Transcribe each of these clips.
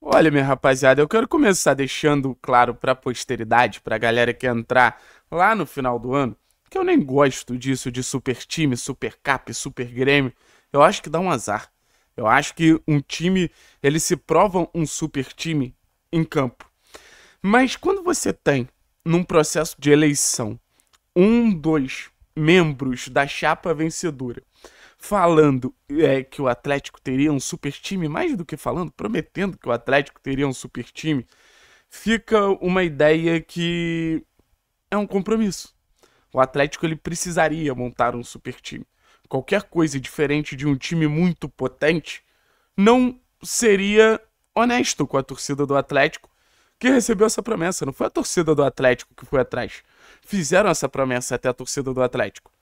Olha, minha rapaziada, eu quero começar deixando claro para a posteridade, para a galera que entrar lá no final do ano, que eu nem gosto disso de super time, super cap, super Grêmio. Eu acho que dá um azar. Eu acho que um time, ele se prova um super time em campo. Mas quando você tem, num processo de eleição, um, dois membros da chapa vencedora falando é, que o Atlético teria um super time, mais do que falando, prometendo que o Atlético teria um super time, fica uma ideia que é um compromisso. O Atlético ele precisaria montar um super time. Qualquer coisa diferente de um time muito potente não seria honesto com a torcida do Atlético que recebeu essa promessa. Não foi a torcida do Atlético que foi atrás. Fizeram essa promessa até a torcida do Atlético.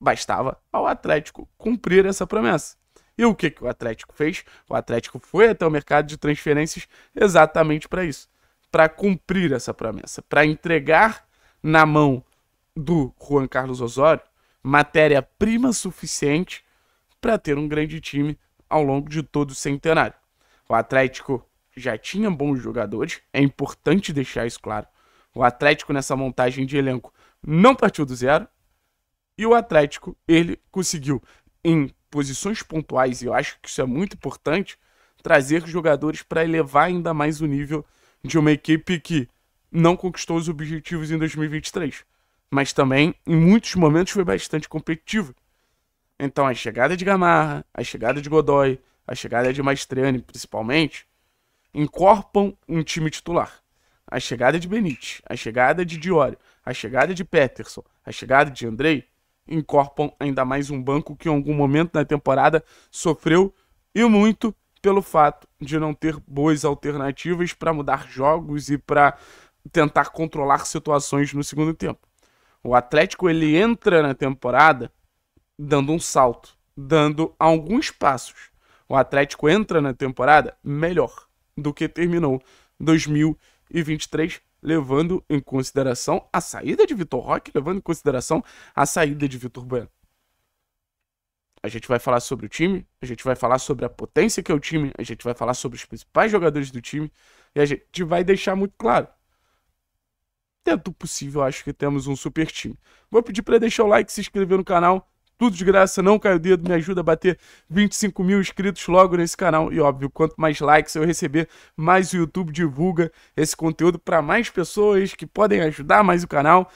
Bastava ao Atlético cumprir essa promessa. E o que, que o Atlético fez? O Atlético foi até o mercado de transferências exatamente para isso para cumprir essa promessa, para entregar na mão do Juan Carlos Osório matéria-prima suficiente para ter um grande time ao longo de todo o centenário. O Atlético já tinha bons jogadores, é importante deixar isso claro. O Atlético, nessa montagem de elenco, não partiu do zero, e o Atlético, ele conseguiu, em posições pontuais, e eu acho que isso é muito importante, trazer jogadores para elevar ainda mais o nível de uma equipe que não conquistou os objetivos em 2023, mas também, em muitos momentos, foi bastante competitivo Então, a chegada de Gamarra, a chegada de Godoy, a chegada de Maestriani, principalmente, incorporam um time titular. A chegada de Benítez, a chegada de Diori, a chegada de Peterson, a chegada de Andrei, incorporam ainda mais um banco que em algum momento na temporada sofreu e muito pelo fato de não ter boas alternativas para mudar jogos e para tentar controlar situações no segundo tempo. O Atlético ele entra na temporada dando um salto, dando alguns passos. O Atlético entra na temporada melhor do que terminou 2023 levando em consideração a saída de Vitor Roque, levando em consideração a saída de Vitor Bueno. A gente vai falar sobre o time, a gente vai falar sobre a potência que é o time, a gente vai falar sobre os principais jogadores do time e a gente vai deixar muito claro. Dentro do possível, acho que temos um super time. Vou pedir para deixar o like, se inscrever no canal tudo de graça, não cai o dedo, me ajuda a bater 25 mil inscritos logo nesse canal. E óbvio, quanto mais likes eu receber, mais o YouTube divulga esse conteúdo para mais pessoas que podem ajudar mais o canal.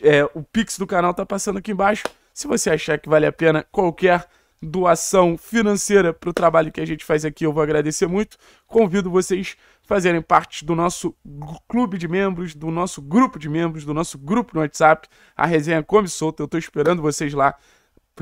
É, o Pix do canal tá passando aqui embaixo. Se você achar que vale a pena qualquer doação financeira para o trabalho que a gente faz aqui, eu vou agradecer muito. Convido vocês fazerem parte do nosso clube de membros, do nosso grupo de membros, do nosso grupo no WhatsApp. A resenha come solta, eu estou esperando vocês lá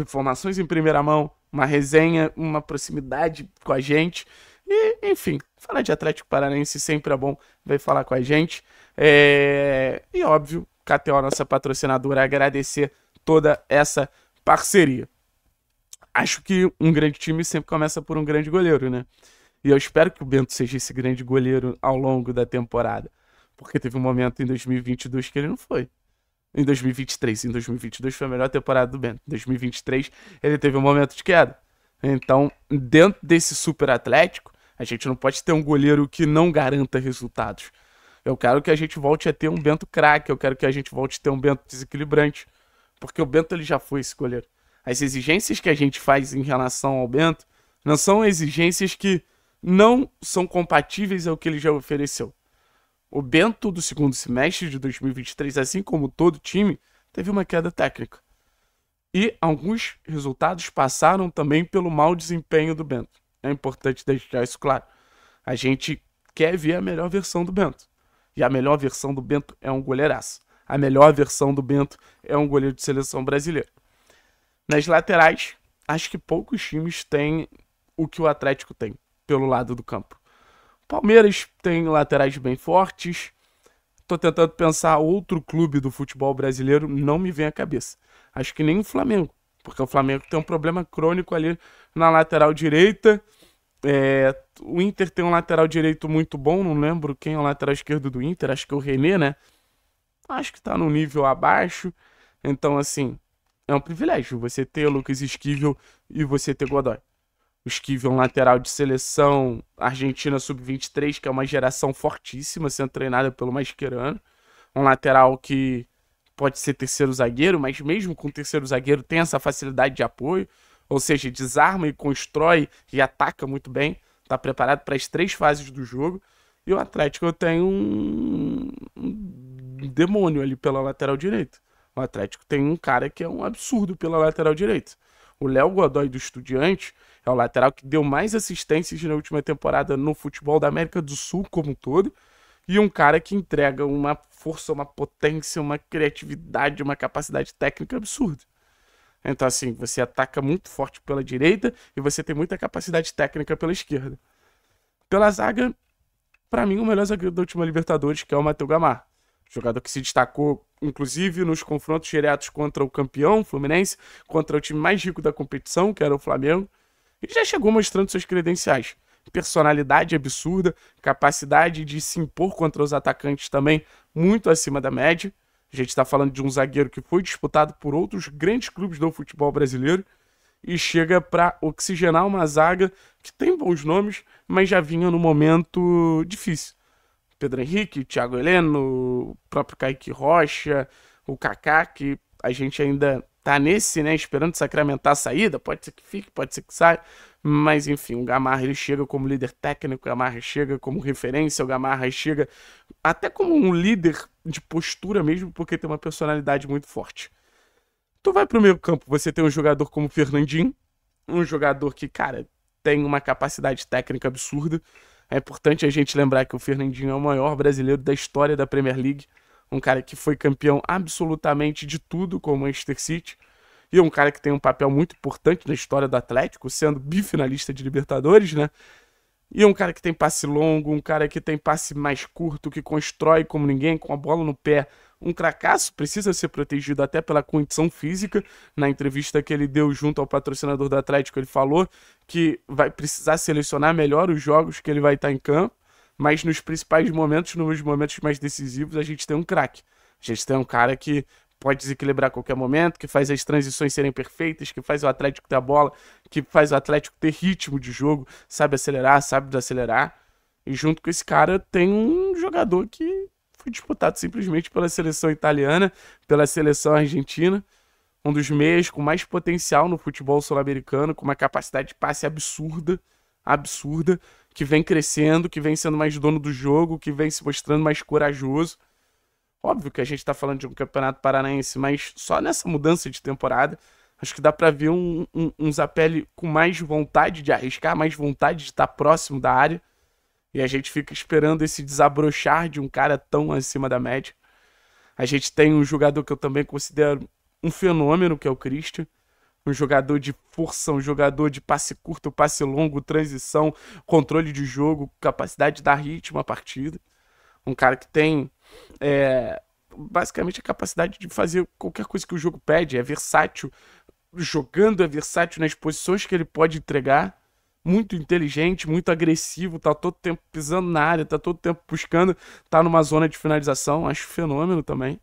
informações em primeira mão, uma resenha, uma proximidade com a gente. E, enfim, falar de Atlético Paranaense sempre é bom, vai falar com a gente. É... E óbvio, KTO, nossa patrocinadora, agradecer toda essa parceria. Acho que um grande time sempre começa por um grande goleiro, né? E eu espero que o Bento seja esse grande goleiro ao longo da temporada. Porque teve um momento em 2022 que ele não foi em 2023. Em 2022 foi a melhor temporada do Bento. Em 2023 ele teve um momento de queda. Então, dentro desse super atlético, a gente não pode ter um goleiro que não garanta resultados. Eu quero que a gente volte a ter um Bento craque, eu quero que a gente volte a ter um Bento desequilibrante, porque o Bento ele já foi esse goleiro. As exigências que a gente faz em relação ao Bento não são exigências que não são compatíveis ao que ele já ofereceu. O Bento do segundo semestre de 2023, assim como todo time, teve uma queda técnica. E alguns resultados passaram também pelo mau desempenho do Bento. É importante deixar isso claro. A gente quer ver a melhor versão do Bento. E a melhor versão do Bento é um goleiraço. A melhor versão do Bento é um goleiro de seleção brasileira. Nas laterais, acho que poucos times têm o que o Atlético tem pelo lado do campo. Palmeiras tem laterais bem fortes. Tô tentando pensar outro clube do futebol brasileiro, não me vem à cabeça. Acho que nem o Flamengo, porque o Flamengo tem um problema crônico ali na lateral direita. É, o Inter tem um lateral direito muito bom, não lembro quem é o lateral esquerdo do Inter, acho que é o René, né? Acho que tá no nível abaixo. Então, assim, é um privilégio você ter Lucas Esquivel e você ter Godoy. O Esquive é um lateral de seleção argentina sub-23, que é uma geração fortíssima, sendo treinada pelo Mascherano. Um lateral que pode ser terceiro zagueiro, mas mesmo com terceiro zagueiro tem essa facilidade de apoio, ou seja, desarma e constrói e ataca muito bem. Está preparado para as três fases do jogo. E o Atlético tem um... um demônio ali pela lateral direita. O Atlético tem um cara que é um absurdo pela lateral direita. O Léo Godoy do Estudiante é o lateral que deu mais assistências na última temporada no futebol da América do Sul como um todo. E um cara que entrega uma força, uma potência, uma criatividade, uma capacidade técnica absurda. Então, assim, você ataca muito forte pela direita e você tem muita capacidade técnica pela esquerda. Pela zaga, para mim, o melhor zagueiro da última Libertadores, que é o Matheus Gamar. Jogador que se destacou inclusive nos confrontos diretos contra o campeão, Fluminense, contra o time mais rico da competição, que era o Flamengo. Ele já chegou mostrando suas credenciais. Personalidade absurda, capacidade de se impor contra os atacantes também muito acima da média. A gente está falando de um zagueiro que foi disputado por outros grandes clubes do futebol brasileiro e chega para oxigenar uma zaga que tem bons nomes, mas já vinha no momento difícil. Pedro Henrique, Thiago Heleno, o próprio Kaique Rocha, o Kaká, que a gente ainda tá nesse, né, esperando sacramentar a saída, pode ser que fique, pode ser que saia, mas enfim, o Gamarra ele chega como líder técnico, o Gamarra chega como referência, o Gamarra chega até como um líder de postura mesmo, porque tem uma personalidade muito forte. Tu vai pro meio campo, você tem um jogador como o Fernandinho, um jogador que, cara, tem uma capacidade técnica absurda, é importante a gente lembrar que o Fernandinho é o maior brasileiro da história da Premier League, um cara que foi campeão absolutamente de tudo com o Manchester City e um cara que tem um papel muito importante na história do Atlético, sendo bifinalista de Libertadores, né? E um cara que tem passe longo, um cara que tem passe mais curto, que constrói como ninguém, com a bola no pé. Um cracaço precisa ser protegido até pela condição física. Na entrevista que ele deu junto ao patrocinador do Atlético, ele falou que vai precisar selecionar melhor os jogos que ele vai estar em campo, mas nos principais momentos, nos momentos mais decisivos, a gente tem um craque. A gente tem um cara que pode desequilibrar a qualquer momento, que faz as transições serem perfeitas, que faz o Atlético ter a bola, que faz o Atlético ter ritmo de jogo, sabe acelerar, sabe desacelerar. E junto com esse cara tem um jogador que foi disputado simplesmente pela seleção italiana, pela seleção argentina, um dos meios com mais potencial no futebol sul-americano, com uma capacidade de passe absurda, absurda, que vem crescendo, que vem sendo mais dono do jogo, que vem se mostrando mais corajoso. Óbvio que a gente está falando de um campeonato paranaense, mas só nessa mudança de temporada, acho que dá para ver um, um, um Zapelli com mais vontade de arriscar, mais vontade de estar tá próximo da área. E a gente fica esperando esse desabrochar de um cara tão acima da média. A gente tem um jogador que eu também considero um fenômeno, que é o Christian. Um jogador de força, um jogador de passe curto, passe longo, transição, controle de jogo, capacidade de dar ritmo à partida. Um cara que tem é, basicamente a capacidade de fazer qualquer coisa que o jogo pede, é versátil, jogando é versátil nas posições que ele pode entregar, muito inteligente, muito agressivo, tá todo tempo pisando na área, tá todo tempo buscando, tá numa zona de finalização, acho fenômeno também.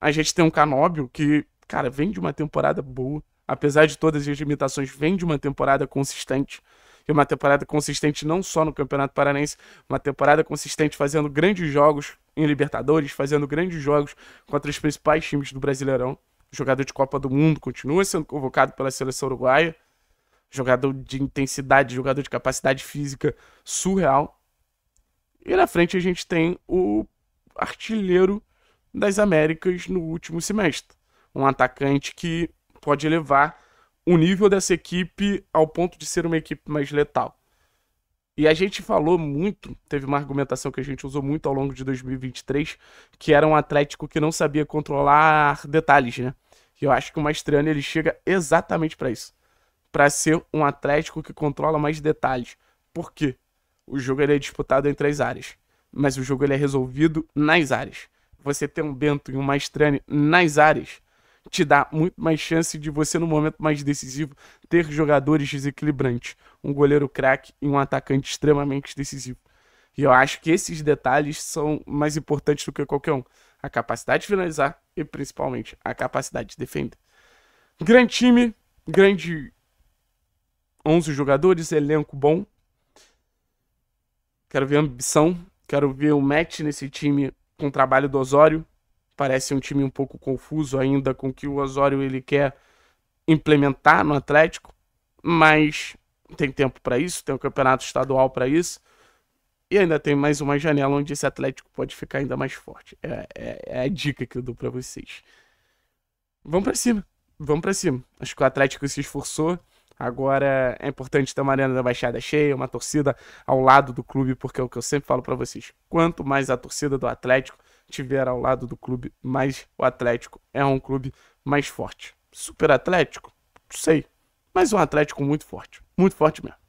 A gente tem um Canóbio que, cara, vem de uma temporada boa, apesar de todas as limitações, vem de uma temporada consistente e uma temporada consistente não só no Campeonato Paranense, uma temporada consistente fazendo grandes jogos em Libertadores, fazendo grandes jogos contra os principais times do Brasileirão. Jogador de Copa do Mundo continua sendo convocado pela seleção uruguaia. Jogador de intensidade, jogador de capacidade física surreal. E na frente a gente tem o artilheiro das Américas no último semestre. Um atacante que pode levar o nível dessa equipe ao ponto de ser uma equipe mais letal. E a gente falou muito, teve uma argumentação que a gente usou muito ao longo de 2023, que era um Atlético que não sabia controlar detalhes, né? E eu acho que o Mastriani ele chega exatamente para isso, para ser um Atlético que controla mais detalhes. Por quê? O jogo ele é disputado entre as áreas, mas o jogo ele é resolvido nas áreas. Você ter um Bento e um Mastrani nas áreas, te dá muito mais chance de você, no momento mais decisivo, ter jogadores desequilibrantes. Um goleiro craque e um atacante extremamente decisivo. E eu acho que esses detalhes são mais importantes do que qualquer um. A capacidade de finalizar e, principalmente, a capacidade de defender. Grande time, grande 11 jogadores, elenco bom. Quero ver ambição, quero ver o match nesse time com o trabalho do Osório parece um time um pouco confuso ainda com o que o Osório ele quer implementar no Atlético, mas tem tempo para isso, tem o um campeonato estadual para isso. E ainda tem mais uma janela onde esse Atlético pode ficar ainda mais forte. É, é, é a dica que eu dou para vocês. Vamos para cima. Vamos para cima. Acho que o Atlético se esforçou. Agora é importante ter uma arena da Baixada cheia, uma torcida ao lado do clube, porque é o que eu sempre falo para vocês. Quanto mais a torcida do Atlético, tiver ao lado do clube, mas o Atlético é um clube mais forte. Super Atlético? Sei. Mas um Atlético muito forte. Muito forte mesmo.